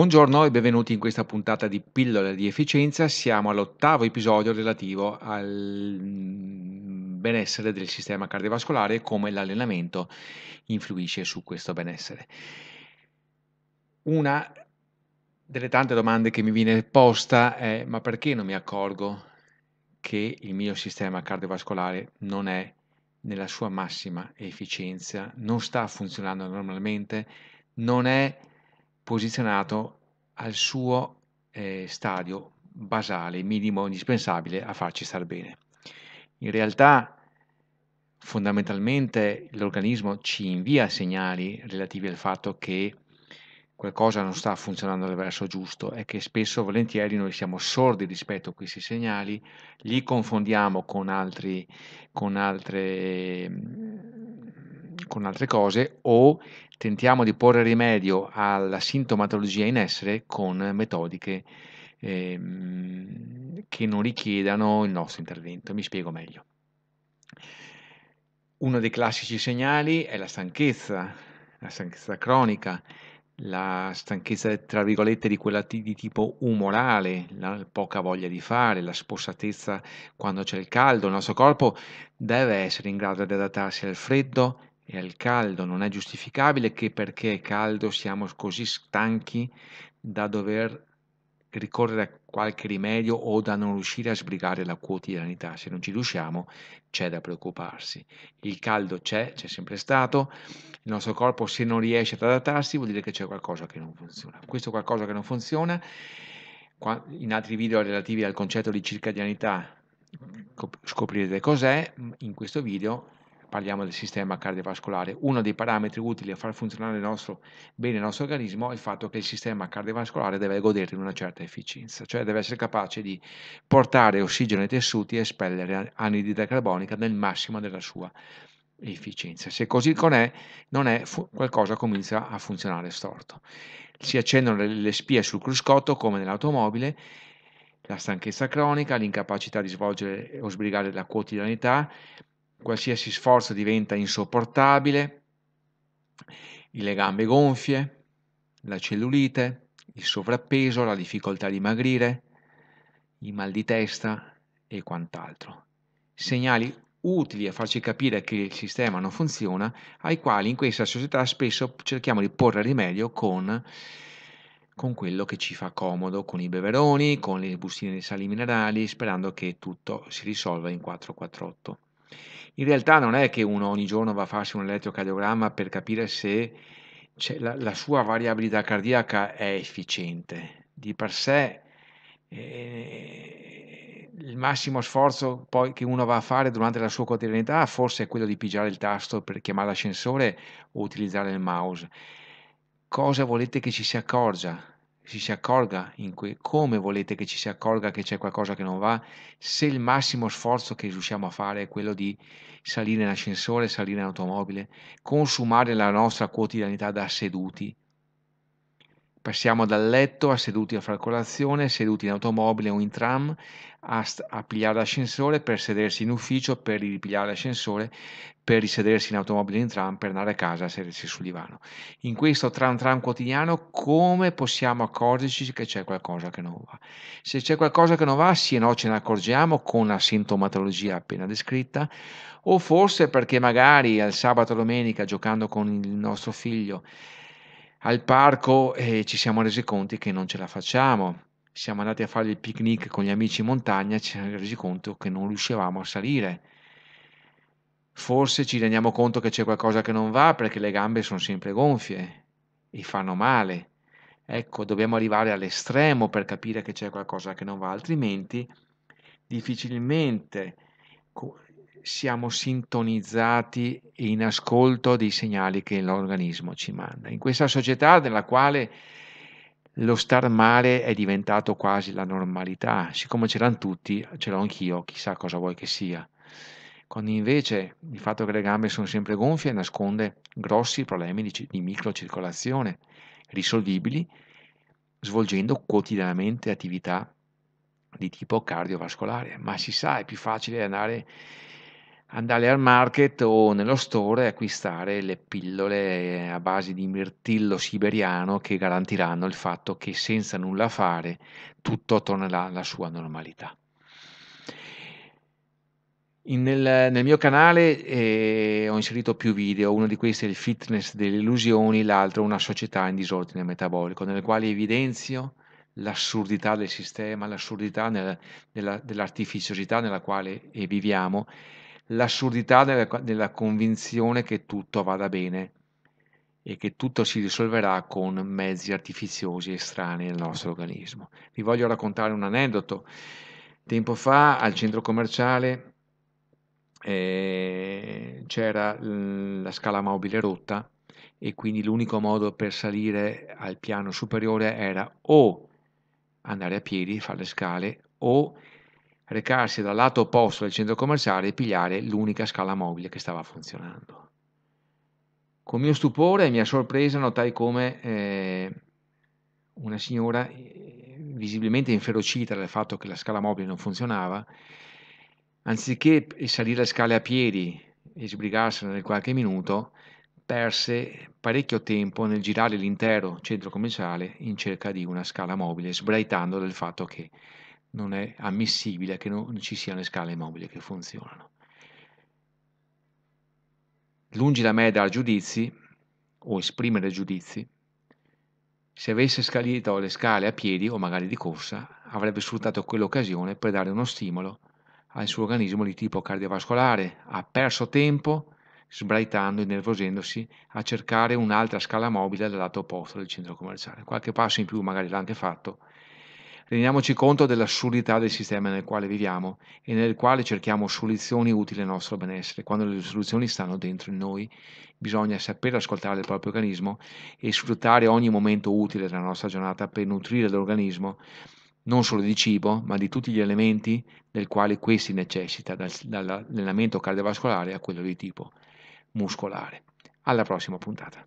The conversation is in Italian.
Buongiorno e benvenuti in questa puntata di Pillole di Efficienza. Siamo all'ottavo episodio relativo al mm, benessere del sistema cardiovascolare e come l'allenamento influisce su questo benessere. Una delle tante domande che mi viene posta è ma perché non mi accorgo che il mio sistema cardiovascolare non è nella sua massima efficienza, non sta funzionando normalmente, non è posizionato al suo eh, stadio basale, minimo, indispensabile a farci star bene. In realtà, fondamentalmente, l'organismo ci invia segnali relativi al fatto che qualcosa non sta funzionando nel verso giusto e che spesso volentieri noi siamo sordi rispetto a questi segnali, li confondiamo con, altri, con altre con altre cose o tentiamo di porre rimedio alla sintomatologia in essere con metodiche ehm, che non richiedano il nostro intervento. Mi spiego meglio. Uno dei classici segnali è la stanchezza, la stanchezza cronica, la stanchezza tra virgolette di quella di tipo umorale, la poca voglia di fare, la spossatezza quando c'è il caldo, il nostro corpo deve essere in grado di adattarsi al freddo, e al caldo. Non è giustificabile che perché è caldo siamo così stanchi da dover ricorrere a qualche rimedio o da non riuscire a sbrigare la quotidianità. Se non ci riusciamo c'è da preoccuparsi. Il caldo c'è, c'è sempre stato, il nostro corpo se non riesce ad adattarsi vuol dire che c'è qualcosa che non funziona. Questo qualcosa che non funziona, in altri video relativi al concetto di circadianità scoprirete cos'è, in questo video parliamo del sistema cardiovascolare. Uno dei parametri utili a far funzionare il nostro, bene il nostro organismo è il fatto che il sistema cardiovascolare deve godere di una certa efficienza, cioè deve essere capace di portare ossigeno ai tessuti e espellere anidride carbonica nel massimo della sua efficienza. Se così non è, non è qualcosa comincia a funzionare storto. Si accendono le, le spie sul cruscotto come nell'automobile la stanchezza cronica, l'incapacità di svolgere o sbrigare la quotidianità, qualsiasi sforzo diventa insopportabile, le gambe gonfie, la cellulite, il sovrappeso, la difficoltà di dimagrire, i mal di testa e quant'altro. Segnali utili a farci capire che il sistema non funziona, ai quali in questa società spesso cerchiamo di porre rimedio con, con quello che ci fa comodo, con i beveroni, con le bustine di sali minerali, sperando che tutto si risolva in 448. In realtà non è che uno ogni giorno va a farsi un elettrocardiogramma per capire se la, la, sua variabilità cardiaca è efficiente. Di per sé eh, il massimo sforzo poi che uno va a fare durante la sua quotidianità forse è quello di pigiare il tasto per chiamare l'ascensore o utilizzare il mouse. Cosa volete che ci si accorgia? ci si accorga in que- come volete che ci si accorga che c'è qualcosa che non va, se il massimo sforzo che riusciamo a fare è quello di salire in ascensore, salire in automobile, consumare la nostra quotidianità da seduti, Passiamo dal letto a seduti a far colazione, seduti in automobile o in tram, a, a pigliare l'ascensore, per sedersi in ufficio, per ripigliare l'ascensore, per risedersi in automobile o in tram, per andare a casa a sedersi sul divano. In questo tram tram quotidiano come possiamo accorgerci che c'è qualcosa che non va? Se c'è qualcosa che non va, sì e no ce ne accorgiamo con la sintomatologia appena descritta, o forse perché magari al sabato o domenica giocando con il nostro figlio al parco e ci siamo resi conti che non ce la facciamo. Siamo andati a fare il picnic con gli amici in montagna e ci siamo resi conto che non riuscivamo a salire. Forse ci rendiamo conto che c'è qualcosa che non va perché le gambe sono sempre gonfie e fanno male. Ecco, dobbiamo arrivare all'estremo per capire che c'è qualcosa che non va, altrimenti difficilmente siamo sintonizzati e in ascolto dei segnali che l'organismo ci manda. In questa società nella quale lo star male è diventato quasi la normalità, siccome c'erano tutti, ce l'ho anch'io, chissà cosa vuoi che sia. Quando invece il fatto che le gambe sono sempre gonfie nasconde grossi problemi di, di microcircolazione, risolvibili svolgendo quotidianamente attività di tipo cardiovascolare, ma si sa è più facile andare andare al market o nello store e acquistare le pillole a base di mirtillo siberiano che garantiranno il fatto che senza nulla fare tutto tornerà alla sua normalità. nel, nel, mio canale eh, ho inserito più video, uno di questi è il fitness delle illusioni, l'altro una società in disordine metabolico, nel quale evidenzio l'assurdità del sistema, l'assurdità nel, della, dell'artificiosità nella quale eh, viviamo l'assurdità della, della convinzione che tutto vada bene e che tutto si risolverà con mezzi artificiosi estranei al nostro organismo. Vi voglio raccontare un aneddoto. Tempo fa al centro commerciale eh, c'era la scala mobile rotta e quindi l'unico modo per salire al piano superiore era o andare a piedi, fare le scale o recarsi dal lato opposto del centro commerciale e pigliare l'unica scala mobile che stava funzionando. Con mio stupore e mia sorpresa notai come eh, una signora eh, visibilmente inferocita dal fatto che la scala mobile non funzionava, anziché salire le scale a piedi e sbrigarsene nel qualche minuto, perse parecchio tempo nel girare l'intero centro commerciale in cerca di una scala mobile, sbraitando del fatto che non è ammissibile che non ci siano le scale mobili che funzionano. Lungi da me dar giudizi o esprimere giudizi, se avesse scalito le scale a piedi o magari di corsa, avrebbe sfruttato quell'occasione per dare uno stimolo al suo organismo di tipo cardiovascolare. Ha perso tempo sbraitando e nervosendosi a cercare un'altra scala mobile dal lato opposto del centro commerciale. Qualche passo in più magari l'ha anche fatto, Rendiamoci conto dell'assurdità del sistema nel quale viviamo e nel quale cerchiamo soluzioni utili al nostro benessere. Quando le soluzioni stanno dentro in noi, bisogna sapere ascoltare il proprio organismo e sfruttare ogni momento utile della nostra giornata per nutrire l'organismo non solo di cibo, ma di tutti gli elementi del quale questi necessita, dall'allenamento cardiovascolare a quello di tipo muscolare. Alla prossima puntata.